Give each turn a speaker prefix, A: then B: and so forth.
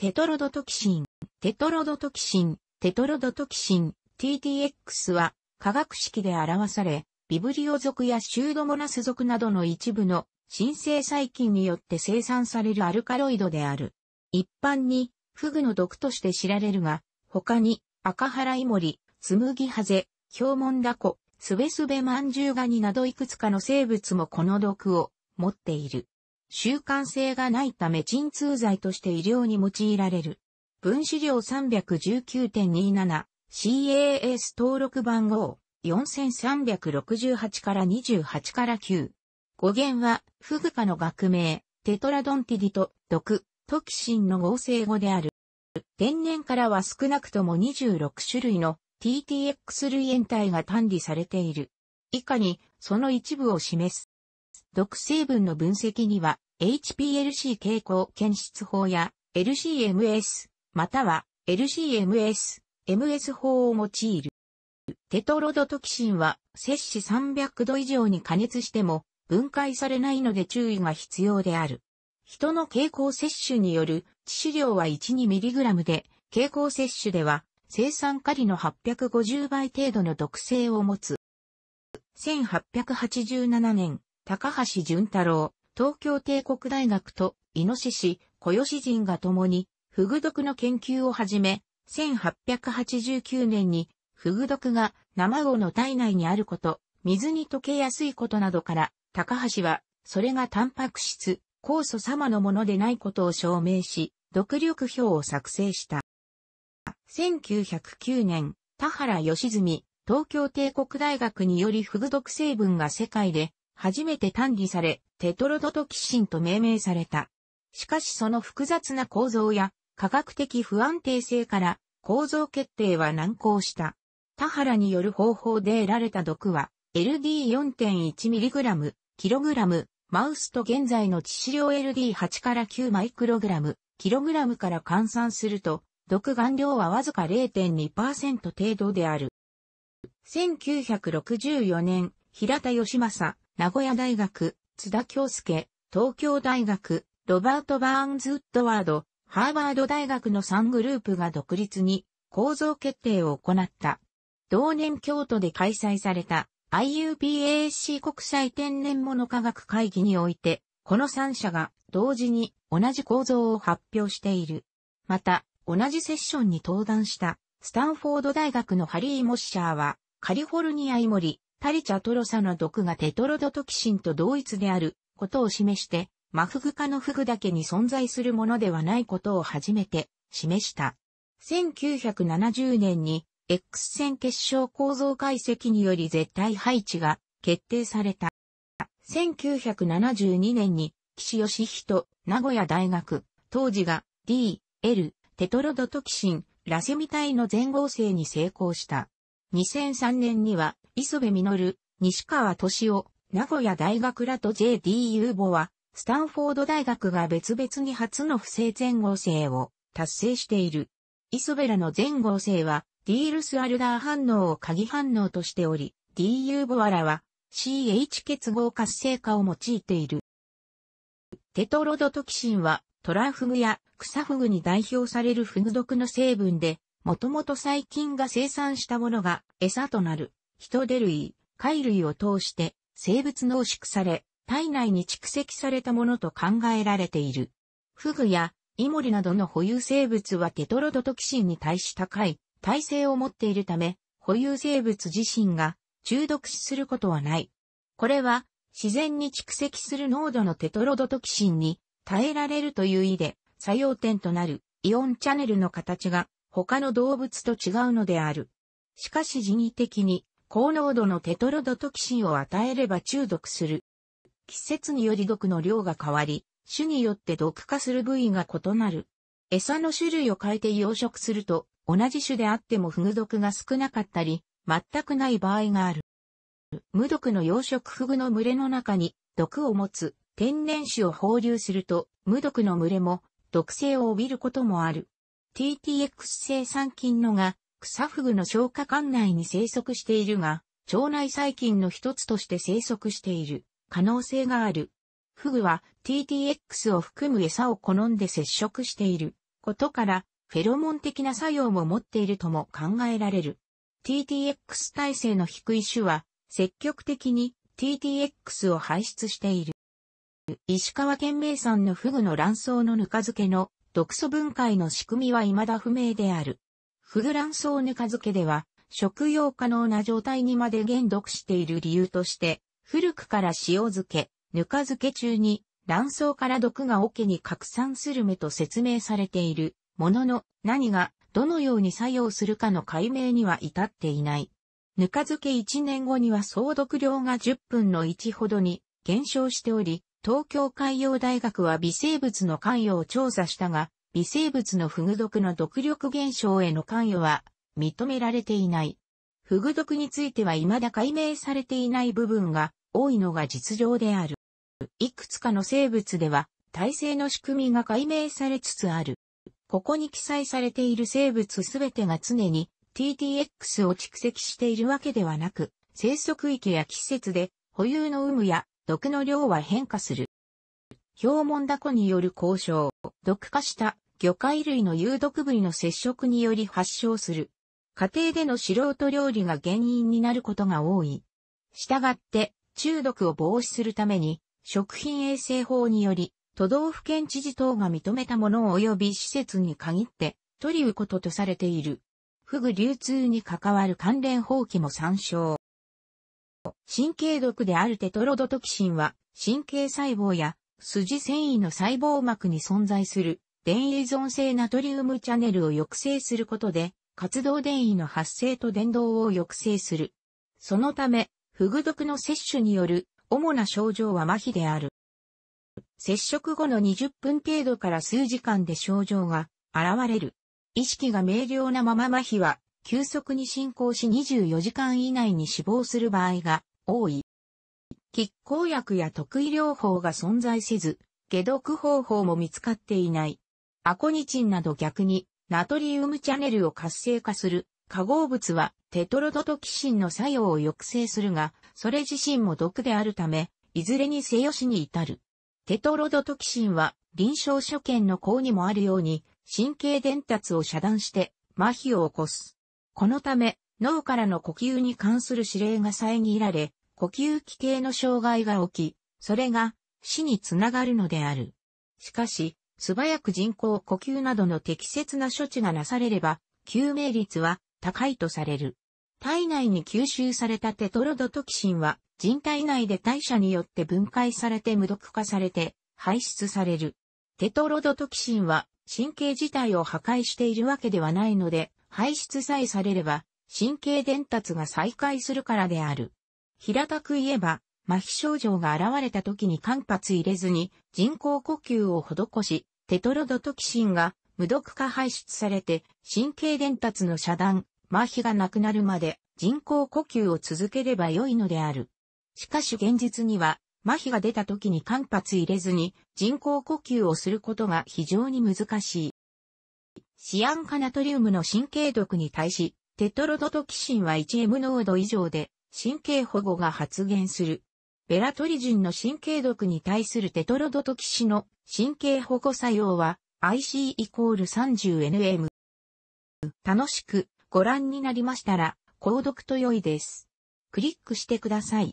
A: テトロドトキシン、テトロドトキシン、テトロドトキシン、TTX は化学式で表され、ビブリオ属やシュードモナス属などの一部の新生細菌によって生産されるアルカロイドである。一般に、フグの毒として知られるが、他に、赤原イモリ、つむぎハゼ、ヒョウモンダコ、スベスベマンジュウガニなどいくつかの生物もこの毒を持っている。習慣性がないため鎮痛剤として医療に用いられる。分子量 319.27CAS 登録番号4368から28から9。語源は、フグ科の学名、テトラドンティディと、毒、トキシンの合成語である。天然からは少なくとも26種類の TTX 類延体が単理されている。以下に、その一部を示す。毒成分の分析には HPLC 傾向検出法や LCMS または LCMS、MS 法を用いる。テトロドトキシンは摂氏300度以上に加熱しても分解されないので注意が必要である。人の蛍光摂取による致死量は 12mg で、蛍光摂取では生産カリの850倍程度の毒性を持つ。1887年、高橋淳太郎、東京帝国大学と、イノシシ、小吉人が共に、フグ毒の研究を始め、1889年に、フグ毒が生魚の体内にあること、水に溶けやすいことなどから、高橋は、それがタンパク質、酵素様のものでないことを証明し、毒力表を作成した。1909年、田原義純、東京帝国大学によりフグ毒成分が世界で初めて単義され、テトロドトキシンと命名された。しかしその複雑な構造や科学的不安定性から構造決定は難航した。田原による方法で得られた毒は LD4.1mg、kg、マウスと現在の致死量 LD8 から9マイクログラム、kg から換算すると、毒含量はわずか0.2%程度である。1964年、平田義正、名古屋大学、津田京介、東京大学、ロバート・バーンズ・ウッドワード、ハーバード大学の3グループが独立に構造決定を行った。同年京都で開催された IUPAC 国際天然物科学会議において、この3社が同時に同じ構造を発表している。また、同じセッションに登壇したスタンフォード大学のハリー・モッシャーは、カリフォルニアイモリ、タリチャトロサの毒がテトロドトキシンと同一であることを示して、マフグ科のフグだけに存在するものではないことを初めて示した。1970年に X 線結晶構造解析により絶対配置が決定された。1972年に岸義人、名古屋大学、当時が D、L、テトロドトキシン、ラセミ体の全合成に成功した。2003年には磯部実、西川敏夫、名古屋大学らと JD ユーボは、スタンフォード大学が別々に初の不正全合成を達成している。磯部らの全合成は、ディールスアルダー反応を鍵反応としており、D ユーボアラは CH 結合活性化を用いている。テトロドトキシンはトラフグや草フグに代表されるフグ毒の成分で、もともと細菌が生産したものが餌となる。人出類、貝類を通して生物濃縮され、体内に蓄積されたものと考えられている。フグやイモリなどの保有生物はテトロドトキシンに対し高い耐性を持っているため、保有生物自身が中毒死することはない。これは自然に蓄積する濃度のテトロドトキシンに耐えられるという意で作用点となるイオンチャネルの形が他の動物と違うのである。しかし人為的に高濃度のテトロドトキシンを与えれば中毒する。季節により毒の量が変わり、種によって毒化する部位が異なる。餌の種類を変えて養殖すると、同じ種であってもフグ毒が少なかったり、全くない場合がある。無毒の養殖フグの群れの中に毒を持つ天然種を放流すると、無毒の群れも毒性を帯びることもある。TTX 生産菌のが草フグの消化管内に生息しているが、腸内細菌の一つとして生息している可能性がある。フグは TTX を含む餌を好んで接触していることから、フェロモン的な作用も持っているとも考えられる。TTX 耐性の低い種は、積極的に TTX を排出している。石川県名産のフグの卵巣のぬか漬けの毒素分解の仕組みは未だ不明である。フグランソーぬか漬けでは、食用可能な状態にまで限読している理由として、古くから塩漬け、ぬか漬け中に、卵巣から毒が桶に拡散する目と説明されている、ものの、何が、どのように作用するかの解明には至っていない。ぬか漬け1年後には総毒量が10分の1ほどに減少しており、東京海洋大学は微生物の関与を調査したが、微生物のフグ毒の毒力減少への関与は認められていない。フグ毒については未だ解明されていない部分が多いのが実情である。いくつかの生物では体制の仕組みが解明されつつある。ここに記載されている生物すべてが常に TTX を蓄積しているわけではなく、生息域や季節で保有の有無や毒の量は変化する。標門ダコによる交渉、毒化した魚介類の有毒部位の接触により発症する。家庭での素人料理が原因になることが多い。したがって、中毒を防止するために、食品衛生法により、都道府県知事等が認めたもの及び施設に限って、取りうこととされている。フグ流通に関わる関連法規も参照。神経毒であるテトロドトキシンは、神経細胞や筋繊維の細胞膜に存在する電依存性ナトリウムチャネルを抑制することで、活動電位の発生と電動を抑制する。そのため、フグ毒の摂取による主な症状は麻痺である。接触後の20分程度から数時間で症状が現れる。意識が明瞭なまま麻痺は急速に進行し24時間以内に死亡する場合が多い。喫抗薬や特異療法が存在せず、解毒方法も見つかっていない。アコニチンなど逆に、ナトリウムチャネルを活性化する化合物はテトロドトキシンの作用を抑制するが、それ自身も毒であるため、いずれにせよ死に至る。テトロドトキシンは臨床所見の項にもあるように神経伝達を遮断して麻痺を起こす。このため脳からの呼吸に関する指令が遮られ、呼吸器系の障害が起き、それが死につながるのである。しかし、素早く人工呼吸などの適切な処置がなされれば、救命率は高いとされる。体内に吸収されたテトロドトキシンは人体内で代謝によって分解されて無毒化されて排出される。テトロドトキシンは神経自体を破壊しているわけではないので、排出さえされれば神経伝達が再開するからである。平たく言えば、麻痺症状が現れた時に間髪入れずに人工呼吸を施し、テトロドトキシンが無毒化排出されて神経伝達の遮断、麻痺がなくなるまで人工呼吸を続ければ良いのである。しかし現実には麻痺が出た時に間髪入れずに人工呼吸をすることが非常に難しい。シアン化ナトリウムの神経毒に対し、テトロドトキシンは 1M 濃度以上で神経保護が発現する。ベラトリジンの神経毒に対するテトロドトキシの神経保護作用は IC イコール 30nm。楽しくご覧になりましたら、購読と良いです。クリックしてください。